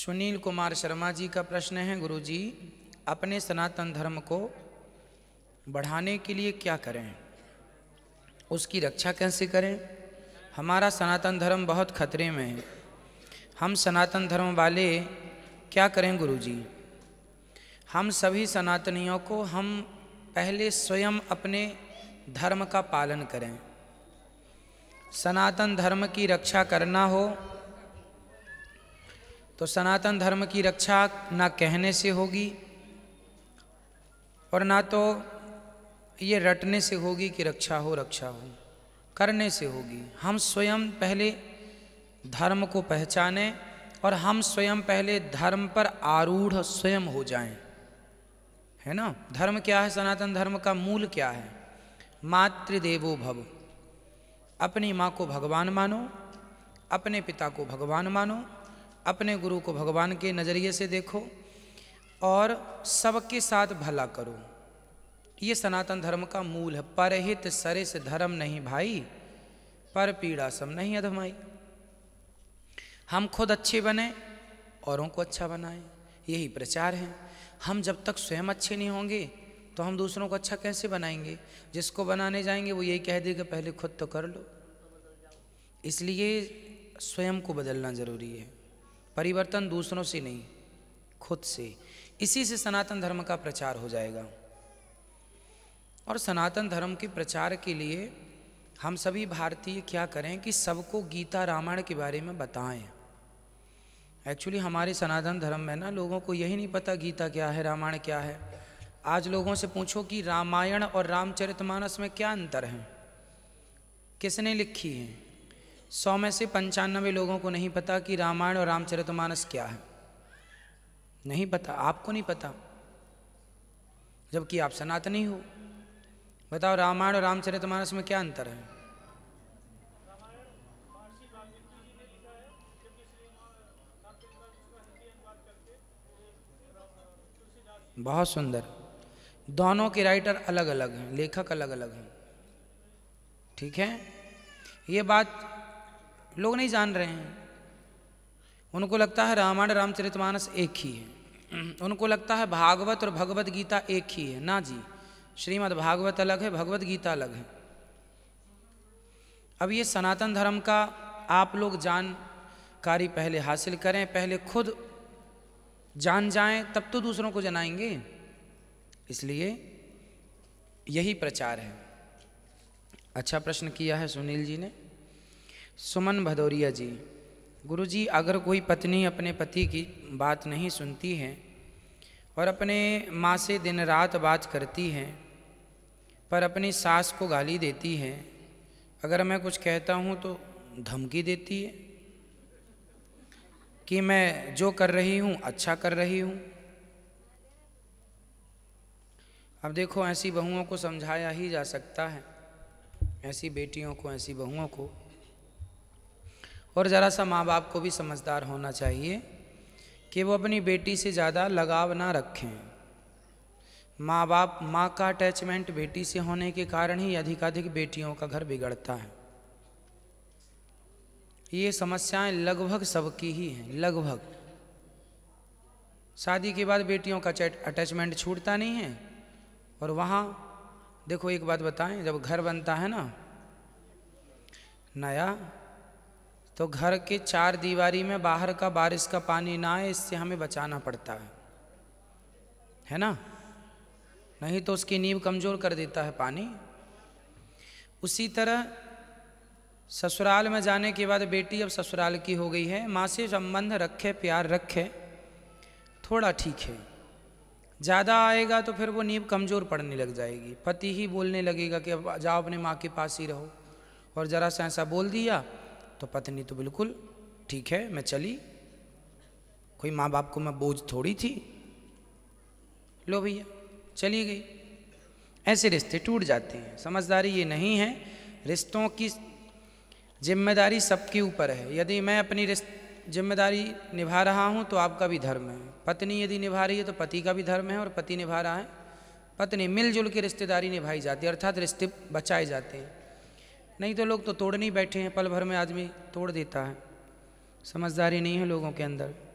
सुनील कुमार शर्मा जी का प्रश्न है गुरु जी अपने सनातन धर्म को बढ़ाने के लिए क्या करें उसकी रक्षा कैसे करें हमारा सनातन धर्म बहुत खतरे में है हम सनातन धर्म वाले क्या करें गुरु जी हम सभी सनातनियों को हम पहले स्वयं अपने धर्म का पालन करें सनातन धर्म की रक्षा करना हो तो सनातन धर्म की रक्षा ना कहने से होगी और ना तो ये रटने से होगी कि रक्षा हो रक्षा हो करने से होगी हम स्वयं पहले धर्म को पहचाने और हम स्वयं पहले धर्म पर आरूढ़ स्वयं हो जाएं है ना धर्म क्या है सनातन धर्म का मूल क्या है मातृदेवो भव अपनी माँ को भगवान मानो अपने पिता को भगवान मानो अपने गुरु को भगवान के नज़रिए से देखो और सबके साथ भला करो ये सनातन धर्म का मूल है परहित सरिस धर्म नहीं भाई पर पीड़ा सम नहीं अधमाई हम खुद अच्छे बने औरों को अच्छा बनाएं यही प्रचार है हम जब तक स्वयं अच्छे नहीं होंगे तो हम दूसरों को अच्छा कैसे बनाएंगे जिसको बनाने जाएंगे वो यही कह देगा पहले खुद तो कर लो इसलिए स्वयं को बदलना ज़रूरी है परिवर्तन दूसरों से नहीं खुद से इसी से सनातन धर्म का प्रचार हो जाएगा और सनातन धर्म के प्रचार के लिए हम सभी भारतीय क्या करें कि सबको गीता रामायण के बारे में बताएं एक्चुअली हमारे सनातन धर्म में ना लोगों को यही नहीं पता गीता क्या है रामायण क्या है आज लोगों से पूछो कि रामायण और रामचरितमानस में क्या अंतर है किसने लिखी है सौ में से पंचानवे लोगों को नहीं पता कि रामायण और रामचरितमानस क्या है नहीं पता आपको नहीं पता जबकि आप सनातनी हो बताओ रामायण और रामचरितमानस में क्या अंतर है बहुत सुंदर दोनों के राइटर अलग अलग हैं लेखक अलग अलग हैं ठीक है ये बात लोग नहीं जान रहे हैं उनको लगता है रामायण रामचरितमानस एक ही है उनको लगता है भागवत और भगवत गीता एक ही है ना जी श्रीमद् भागवत अलग है भगवत गीता अलग है अब ये सनातन धर्म का आप लोग जानकारी पहले हासिल करें पहले खुद जान जाएं तब तो दूसरों को जनाएंगे इसलिए यही प्रचार है अच्छा प्रश्न किया है सुनील जी ने सुमन भदौरिया जी गुरु जी अगर कोई पत्नी अपने पति की बात नहीं सुनती है और अपने माँ से दिन रात बात करती है पर अपनी सास को गाली देती है अगर मैं कुछ कहता हूँ तो धमकी देती है कि मैं जो कर रही हूँ अच्छा कर रही हूँ अब देखो ऐसी बहुओं को समझाया ही जा सकता है ऐसी बेटियों को ऐसी बहुओं को और ज़रा सा माँ बाप को भी समझदार होना चाहिए कि वो अपनी बेटी से ज़्यादा लगाव ना रखें माँ बाप माँ का अटैचमेंट बेटी से होने के कारण ही अधिकाधिक बेटियों का घर बिगड़ता है ये समस्याएं लगभग सबकी ही हैं लगभग शादी के बाद बेटियों का अटैचमेंट छूटता नहीं है और वहाँ देखो एक बात बताएं जब घर बनता है ना नया तो घर के चार दीवारी में बाहर का बारिश का पानी ना आए इससे हमें बचाना पड़ता है है ना नहीं तो उसकी नींव कमज़ोर कर देता है पानी उसी तरह ससुराल में जाने के बाद बेटी अब ससुराल की हो गई है माँ से संबंध रखे प्यार रखे थोड़ा ठीक है ज़्यादा आएगा तो फिर वो नींव कमज़ोर पड़ने लग जाएगी पति ही बोलने लगेगा कि अब जाओ अपने माँ के पास ही रहो और ज़रा सा ऐसा बोल दिया तो पत्नी तो बिल्कुल ठीक है मैं चली कोई माँ बाप को मैं बोझ थोड़ी थी लो भैया चली गई ऐसे रिश्ते टूट जाते हैं समझदारी ये नहीं है रिश्तों की जिम्मेदारी सबके ऊपर है यदि मैं अपनी जिम्मेदारी निभा रहा हूँ तो आपका भी धर्म है पत्नी यदि निभा रही है तो पति का भी धर्म है और पति निभा रहा है पत्नी मिलजुल के रिश्तेदारी निभाई जाती है अर्थात रिश्ते बचाए जाते हैं नहीं तो लोग तो तोड़ नहीं बैठे हैं पल भर में आदमी तोड़ देता है समझदारी नहीं है लोगों के अंदर